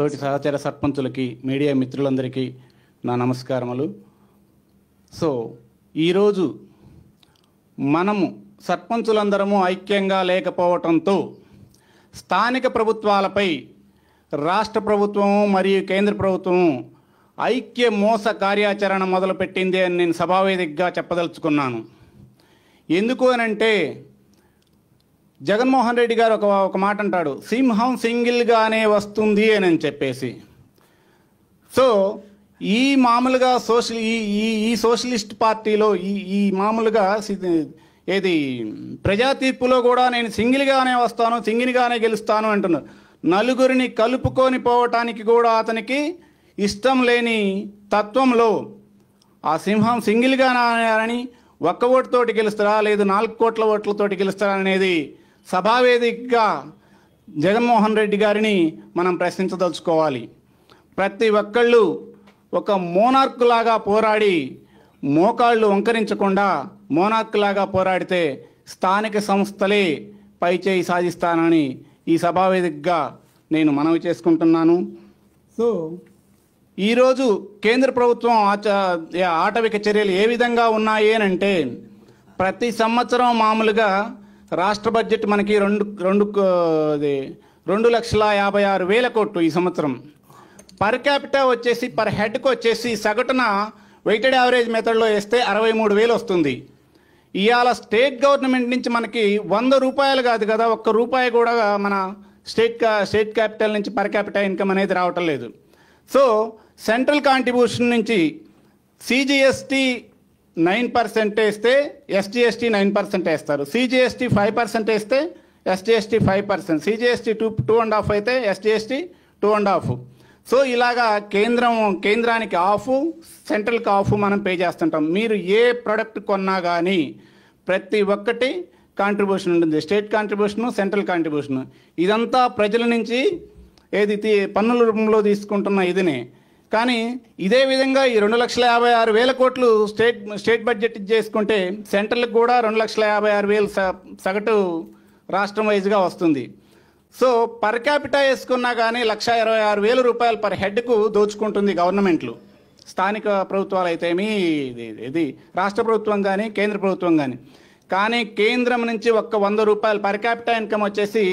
తోటి సహచర సర్పంచులకి మీడియా మిత్రులందరికీ నా నమస్కారములు సో ఈరోజు మనము సర్పంచులందరము ఐక్యంగా లేకపోవటంతో స్థానిక ప్రభుత్వాలపై రాష్ట్ర ప్రభుత్వము మరియు కేంద్ర ప్రభుత్వము ఐక్య మోస కార్యాచరణ మొదలుపెట్టింది అని నేను సభావేదికగా చెప్పదలుచుకున్నాను ఎందుకు అనంటే జగన్మోహన్ రెడ్డి గారు ఒక ఒక మాట అంటాడు సింహం సింగిల్గానే వస్తుంది అని అని చెప్పేసి సో ఈ మామూలుగా సోషల్ ఈ ఈ ఈ సోషలిస్ట్ పార్టీలో ఈ ఈ మామూలుగా ఏది ప్రజా తీర్పులో కూడా నేను సింగిల్గానే వస్తాను సింగిల్గానే గెలుస్తాను అంటున్నాడు నలుగురిని కలుపుకొని పోవటానికి కూడా అతనికి ఇష్టం లేని తత్వంలో ఆ సింహం సింగిల్గా అని ఒక్క ఓటుతోటి గెలుస్తారా లేదు నాలుగు కోట్ల ఓట్లతోటి గెలుస్తారా అనేది సభావేదికగా జగన్మోహన్ రెడ్డి గారిని మనం ప్రశ్నించదలుచుకోవాలి ప్రతి ఒక్కళ్ళు ఒక మోనార్క్ లాగా పోరాడి మోకాళ్ళు వంకరించకుండా మోనార్కులాగా లాగా పోరాడితే స్థానిక సంస్థలే పైచేయి సాధిస్తానని ఈ సభావేదికగా నేను మనవి చేసుకుంటున్నాను సో ఈరోజు కేంద్ర ప్రభుత్వం ఆచ ఆటవిక చర్యలు ఏ విధంగా ఉన్నాయి అంటే ప్రతి సంవత్సరం మామూలుగా రాష్ట్ర బడ్జెట్ మనకి రెండు రెండు రెండు లక్షల యాభై ఆరు వేల కోట్లు ఈ సంవత్సరం పర్ క్యాపిటా వచ్చేసి పర్ హెడ్కి వచ్చేసి సగటున వెయిటెడ్ యావరేజ్ మెథడ్లో వేస్తే అరవై మూడు వేలు వస్తుంది ఇవాళ స్టేట్ గవర్నమెంట్ నుంచి మనకి వంద రూపాయలు కాదు కదా ఒక్క రూపాయి కూడా మన స్టేట్ స్టేట్ క్యాపిటల్ నుంచి పర్ క్యాపిటా ఇన్కమ్ అనేది రావటం లేదు సో సెంట్రల్ కాంట్రిబ్యూషన్ నుంచి సిజిఎస్టీ నైన్ పర్సెంట్ వేస్తే ఎస్టీఎస్టీ నైన్ పర్సెంట్ వేస్తారు సిజిఎస్టీ ఫైవ్ పర్సెంట్ వేస్తే SGST five percent CGST two two and half అయితే SGST two and half so ఇలాగా కేంద్రం కేంద్రానికి ఆఫ్ సెంట్రల్కి ఆఫ్ మనం పే చేస్తుంటాం మీరు ఏ ప్రోడక్ట్ కొన్నా కానీ ప్రతి ఒక్కటి కాంట్రిబ్యూషన్ ఉంటుంది స్టేట్ కాంట్రిబ్యూషను సెంట్రల్ కాంట్రిబ్యూషను ఇదంతా ప్రజల నుంచి ఏది పన్నుల రూపంలో తీసుకుంటున్న ఇదినే కానీ ఇదే విధంగా ఈ రెండు లక్షల యాభై ఆరు వేల కోట్లు స్టేట్ స్టేట్ బడ్జెట్ చేసుకుంటే సెంట్రల్కి కూడా రెండు లక్షల యాభై ఆరు వేలు సగటు రాష్ట్రం వైజ్గా వస్తుంది సో పర్ క్యాపిటా వేసుకున్నా కానీ లక్ష ఇరవై ఆరు వేల రూపాయలు పర్ హెడ్కు దోచుకుంటుంది గవర్నమెంట్లు స్థానిక ప్రభుత్వాలు అయితేమి ఇది రాష్ట్ర ప్రభుత్వం కానీ కేంద్ర ప్రభుత్వం కానీ కానీ కేంద్రం నుంచి ఒక్క వంద రూపాయలు పర్ క్యాపిటా ఇన్కమ్ వచ్చేసి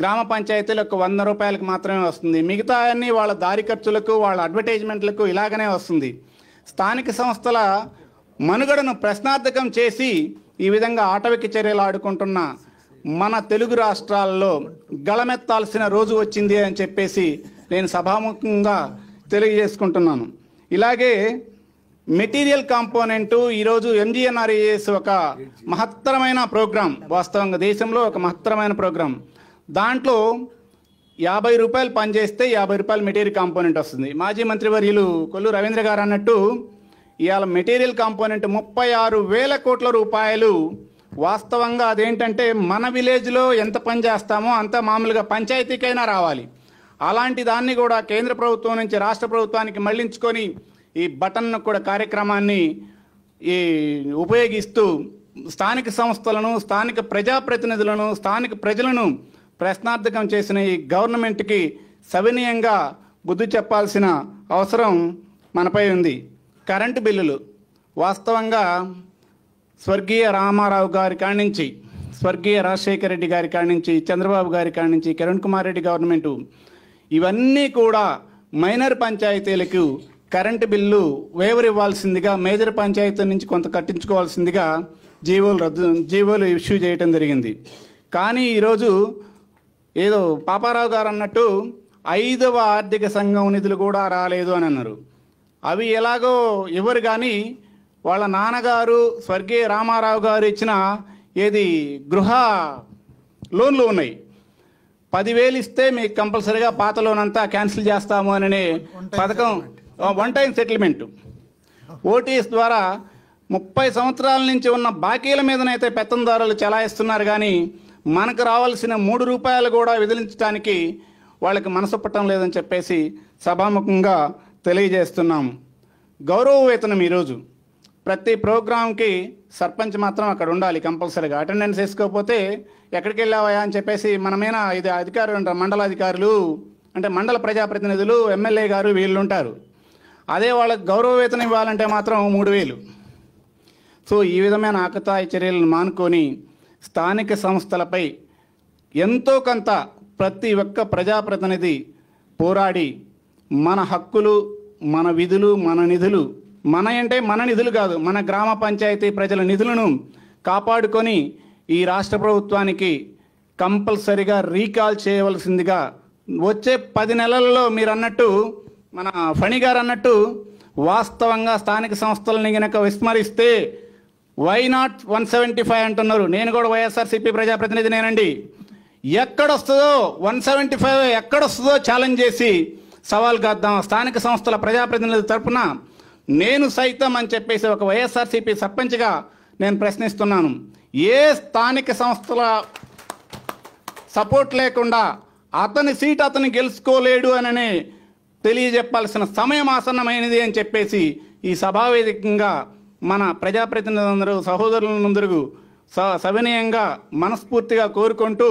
గ్రామ పంచాయతీలకు వంద రూపాయలకు మాత్రమే వస్తుంది మిగతా అన్ని వాళ్ళ దారి ఖర్చులకు వాళ్ళ అడ్వర్టైజ్మెంట్లకు ఇలాగనే వస్తుంది స్థానిక సంస్థల మనుగడను ప్రశ్నార్థకం చేసి ఈ విధంగా ఆటవిక చర్యలు ఆడుకుంటున్న మన తెలుగు రాష్ట్రాల్లో గళమెత్తాల్సిన రోజు వచ్చింది అని చెప్పేసి నేను సభాముఖంగా తెలియజేసుకుంటున్నాను ఇలాగే మెటీరియల్ కాంపోనెంట్ ఈరోజు ఎంజీఎన్ఆర్ఏఎస్ ఒక మహత్తరమైన ప్రోగ్రాం వాస్తవంగా దేశంలో ఒక మహత్తరమైన ప్రోగ్రాం దాంట్లో యాభై రూపాయలు పనిచేస్తే యాభై రూపాయలు మెటీరియల్ కాంపోనెంట్ వస్తుంది మాజీ మంత్రివర్యులు కొల్లు రవీంద్ర గారు అన్నట్టు ఇవాళ మెటీరియల్ కాంపోనెంట్ ముప్పై ఆరు వేల కోట్ల రూపాయలు వాస్తవంగా అదేంటంటే మన విలేజ్లో ఎంత పని చేస్తామో అంత మామూలుగా పంచాయతీకైనా రావాలి అలాంటి దాన్ని కూడా కేంద్ర ప్రభుత్వం నుంచి రాష్ట్ర ప్రభుత్వానికి మళ్లించుకొని ఈ బటన్ కూడా కార్యక్రమాన్ని ఈ ఉపయోగిస్తూ స్థానిక సంస్థలను స్థానిక ప్రజాప్రతినిధులను స్థానిక ప్రజలను ప్రశ్నార్థకం చేసిన ఈ గవర్నమెంట్కి సవినీయంగా బుద్ధి చెప్పాల్సిన అవసరం మనపై ఉంది కరెంటు బిల్లులు వాస్తవంగా స్వర్గీయ రామారావు గారి నుంచి స్వర్గీయ రాజశేఖర రెడ్డి గారి నుంచి చంద్రబాబు గారి నుంచి కిరణ్ కుమార్ రెడ్డి గవర్నమెంటు ఇవన్నీ కూడా మైనర్ పంచాయతీలకు కరెంటు బిల్లు వేవర్ ఇవ్వాల్సిందిగా మేజర్ పంచాయతీ నుంచి కొంత కట్టించుకోవాల్సిందిగా జీవోలు రద్దు జీవోలు ఇష్యూ చేయటం జరిగింది కానీ ఈరోజు ఏదో పాపారావు గారు అన్నట్టు ఐదవ ఆర్థిక సంఘం నిధులు కూడా రాలేదు అని అన్నారు అవి ఎలాగో ఇవ్వరు కానీ వాళ్ళ నాన్నగారు స్వర్గీయ రామారావు గారు ఇచ్చిన ఏది గృహ లోన్లు ఉన్నాయి పదివేలు ఇస్తే మీకు కంపల్సరీగా పాత లోన్ అంతా క్యాన్సిల్ చేస్తాము అనే పథకం వన్ టైం సెటిల్మెంట్ ఓటీఎస్ ద్వారా ముప్పై సంవత్సరాల నుంచి ఉన్న బాకీల మీదనైతే పెత్తందారులు చలాయిస్తున్నారు కానీ మనకు రావాల్సిన మూడు రూపాయలు కూడా విదిలించడానికి వాళ్ళకి మనసు పట్టడం లేదని చెప్పేసి సభాముఖంగా తెలియజేస్తున్నాం గౌరవ వేతనం ఈరోజు ప్రతి ప్రోగ్రాంకి సర్పంచ్ మాత్రం అక్కడ ఉండాలి కంపల్సరీగా అటెండెన్స్ వేసుకోకపోతే ఎక్కడికి వెళ్ళావా అని చెప్పేసి మనమేనా ఇది అధికారులు ఉంటారు మండల అధికారులు అంటే మండల ప్రజాప్రతినిధులు ఎమ్మెల్యే గారు వీళ్ళు ఉంటారు అదే వాళ్ళకి గౌరవ వేతనం ఇవ్వాలంటే మాత్రం మూడు వేలు సో ఈ విధమైన ఆకతాయి చర్యలను మానుకొని స్థానిక సంస్థలపై ఎంతో కొంత ప్రతి ఒక్క ప్రజాప్రతినిధి పోరాడి మన హక్కులు మన విధులు మన నిధులు మన అంటే మన నిధులు కాదు మన గ్రామ పంచాయతీ ప్రజల నిధులను కాపాడుకొని ఈ రాష్ట్ర ప్రభుత్వానికి కంపల్సరిగా రీకాల్ చేయవలసిందిగా వచ్చే పది నెలల్లో మీరు అన్నట్టు మన ఫణి గారు అన్నట్టు వాస్తవంగా స్థానిక సంస్థలని కనుక విస్మరిస్తే why not one seventy five అంటున్నారు నేను కూడా వైఎస్ఆర్సీపీ ప్రజాప్రతినిధి నేనండి ఎక్కడొస్తుందో వన్ సెవెంటీ ఫైవ్ ఎక్కడొస్తుందో ఛాలెంజ్ చేసి సవాల్ కాద్దాం స్థానిక సంస్థల ప్రజాప్రతినిధుల తరఫున నేను సైతం అని చెప్పేసి ఒక వైఎస్ఆర్సీపీ సర్పంచ్గా నేను ప్రశ్నిస్తున్నాను ఏ స్థానిక సంస్థల సపోర్ట్ లేకుండా అతని సీట్ అతను గెలుచుకోలేడు అని తెలియజెప్పాల్సిన సమయం ఆసన్నమైనది అని చెప్పేసి ఈ సభావేదికంగా మన ప్రజాప్రతినిధులందరూ సహోదరులందరూ స సవినయంగా మనస్ఫూర్తిగా కోరుకుంటూ